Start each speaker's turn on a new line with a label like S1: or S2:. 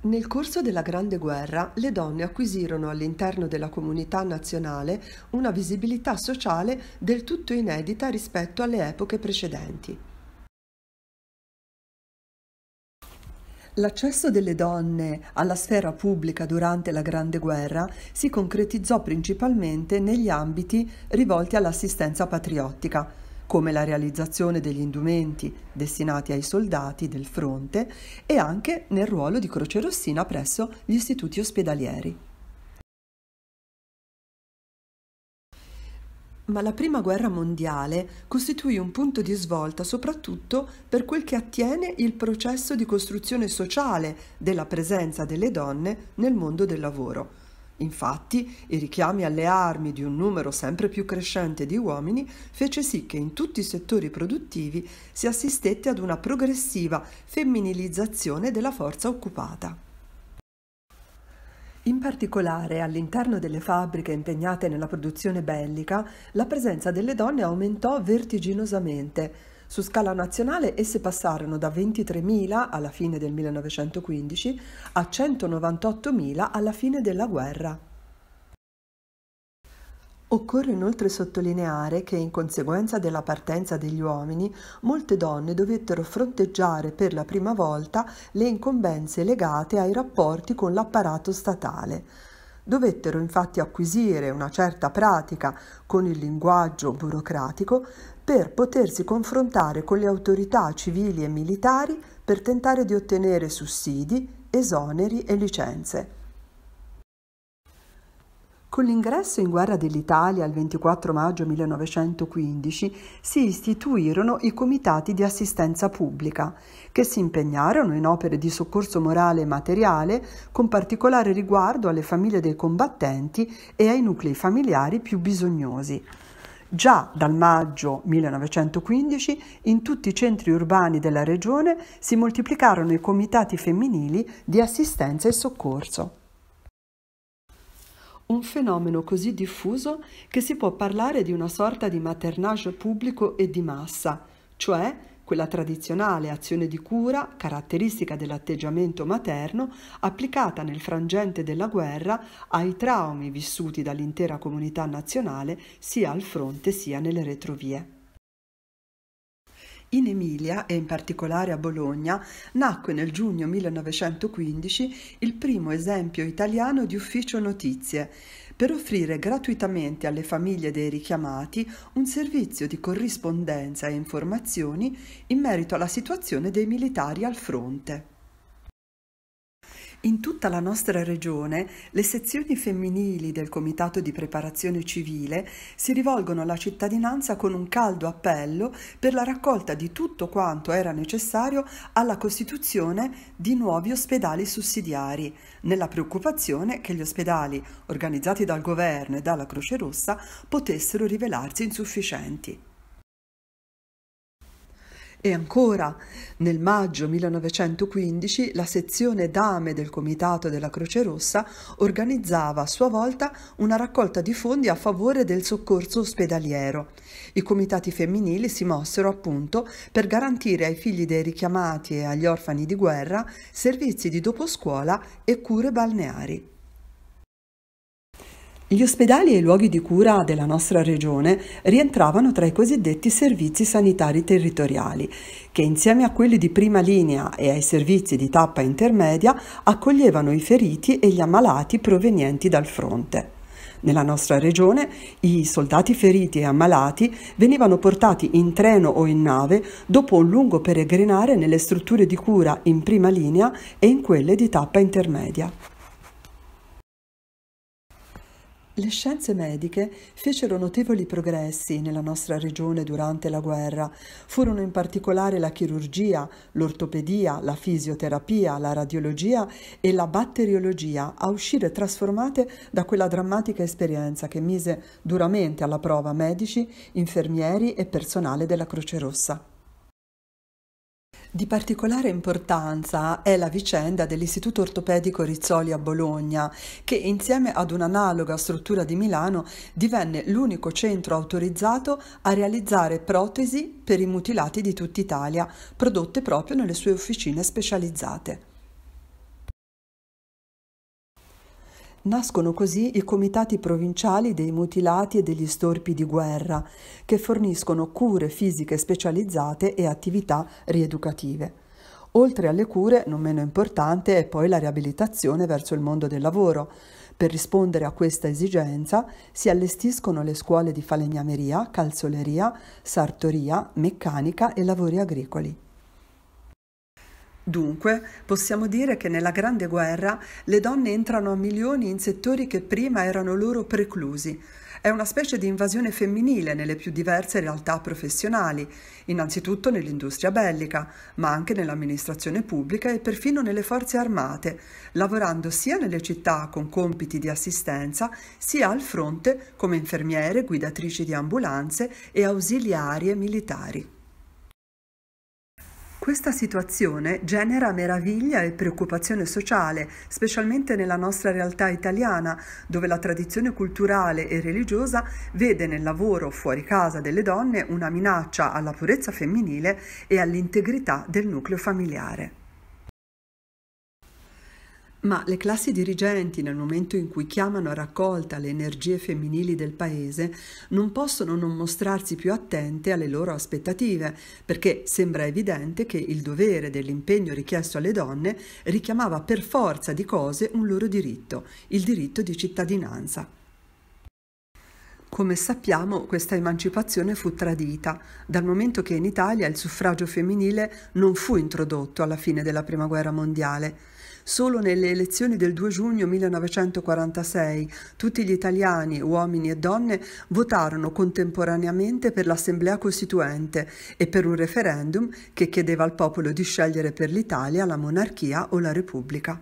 S1: Nel corso della Grande Guerra le donne acquisirono all'interno della comunità nazionale una visibilità sociale del tutto inedita rispetto alle epoche precedenti. L'accesso delle donne alla sfera pubblica durante la Grande Guerra si concretizzò principalmente negli ambiti rivolti all'assistenza patriottica, come la realizzazione degli indumenti destinati ai soldati del fronte e anche nel ruolo di Croce Rossina presso gli istituti ospedalieri. Ma la Prima Guerra Mondiale costituì un punto di svolta soprattutto per quel che attiene il processo di costruzione sociale della presenza delle donne nel mondo del lavoro Infatti, i richiami alle armi di un numero sempre più crescente di uomini fece sì che in tutti i settori produttivi si assistette ad una progressiva femminilizzazione della forza occupata. In particolare, all'interno delle fabbriche impegnate nella produzione bellica, la presenza delle donne aumentò vertiginosamente, su scala nazionale esse passarono da 23.000 alla fine del 1915 a 198.000 alla fine della guerra. Occorre inoltre sottolineare che in conseguenza della partenza degli uomini, molte donne dovettero fronteggiare per la prima volta le incombenze legate ai rapporti con l'apparato statale. Dovettero infatti acquisire una certa pratica con il linguaggio burocratico per potersi confrontare con le autorità civili e militari per tentare di ottenere sussidi, esoneri e licenze. Con l'ingresso in guerra dell'Italia il 24 maggio 1915 si istituirono i comitati di assistenza pubblica, che si impegnarono in opere di soccorso morale e materiale, con particolare riguardo alle famiglie dei combattenti e ai nuclei familiari più bisognosi. Già dal maggio 1915 in tutti i centri urbani della regione si moltiplicarono i comitati femminili di assistenza e soccorso. Un fenomeno così diffuso che si può parlare di una sorta di maternage pubblico e di massa, cioè quella tradizionale azione di cura, caratteristica dell'atteggiamento materno, applicata nel frangente della guerra ai traumi vissuti dall'intera comunità nazionale sia al fronte sia nelle retrovie. In Emilia e in particolare a Bologna nacque nel giugno 1915 il primo esempio italiano di ufficio notizie per offrire gratuitamente alle famiglie dei richiamati un servizio di corrispondenza e informazioni in merito alla situazione dei militari al fronte. In tutta la nostra regione le sezioni femminili del Comitato di Preparazione Civile si rivolgono alla cittadinanza con un caldo appello per la raccolta di tutto quanto era necessario alla costituzione di nuovi ospedali sussidiari, nella preoccupazione che gli ospedali organizzati dal governo e dalla Croce Rossa potessero rivelarsi insufficienti. E ancora nel maggio 1915 la sezione dame del Comitato della Croce Rossa organizzava a sua volta una raccolta di fondi a favore del soccorso ospedaliero. I comitati femminili si mossero appunto per garantire ai figli dei richiamati e agli orfani di guerra servizi di doposcuola e cure balneari. Gli ospedali e i luoghi di cura della nostra regione rientravano tra i cosiddetti servizi sanitari territoriali, che insieme a quelli di prima linea e ai servizi di tappa intermedia accoglievano i feriti e gli ammalati provenienti dal fronte. Nella nostra regione i soldati feriti e ammalati venivano portati in treno o in nave dopo un lungo peregrinare nelle strutture di cura in prima linea e in quelle di tappa intermedia. Le scienze mediche fecero notevoli progressi nella nostra regione durante la guerra. Furono in particolare la chirurgia, l'ortopedia, la fisioterapia, la radiologia e la batteriologia a uscire trasformate da quella drammatica esperienza che mise duramente alla prova medici, infermieri e personale della Croce Rossa. Di particolare importanza è la vicenda dell'Istituto Ortopedico Rizzoli a Bologna, che insieme ad un'analoga struttura di Milano divenne l'unico centro autorizzato a realizzare protesi per i mutilati di tutta Italia, prodotte proprio nelle sue officine specializzate. Nascono così i comitati provinciali dei mutilati e degli storpi di guerra, che forniscono cure fisiche specializzate e attività rieducative. Oltre alle cure, non meno importante è poi la riabilitazione verso il mondo del lavoro. Per rispondere a questa esigenza si allestiscono le scuole di falegnameria, calzoleria, sartoria, meccanica e lavori agricoli. Dunque, possiamo dire che nella Grande Guerra le donne entrano a milioni in settori che prima erano loro preclusi. È una specie di invasione femminile nelle più diverse realtà professionali, innanzitutto nell'industria bellica, ma anche nell'amministrazione pubblica e perfino nelle forze armate, lavorando sia nelle città con compiti di assistenza, sia al fronte come infermiere, guidatrici di ambulanze e ausiliarie militari. Questa situazione genera meraviglia e preoccupazione sociale, specialmente nella nostra realtà italiana, dove la tradizione culturale e religiosa vede nel lavoro fuori casa delle donne una minaccia alla purezza femminile e all'integrità del nucleo familiare ma le classi dirigenti nel momento in cui chiamano a raccolta le energie femminili del paese non possono non mostrarsi più attente alle loro aspettative, perché sembra evidente che il dovere dell'impegno richiesto alle donne richiamava per forza di cose un loro diritto, il diritto di cittadinanza. Come sappiamo, questa emancipazione fu tradita, dal momento che in Italia il suffragio femminile non fu introdotto alla fine della Prima Guerra Mondiale. Solo nelle elezioni del 2 giugno 1946 tutti gli italiani, uomini e donne, votarono contemporaneamente per l'Assemblea Costituente e per un referendum che chiedeva al popolo di scegliere per l'Italia la monarchia o la Repubblica.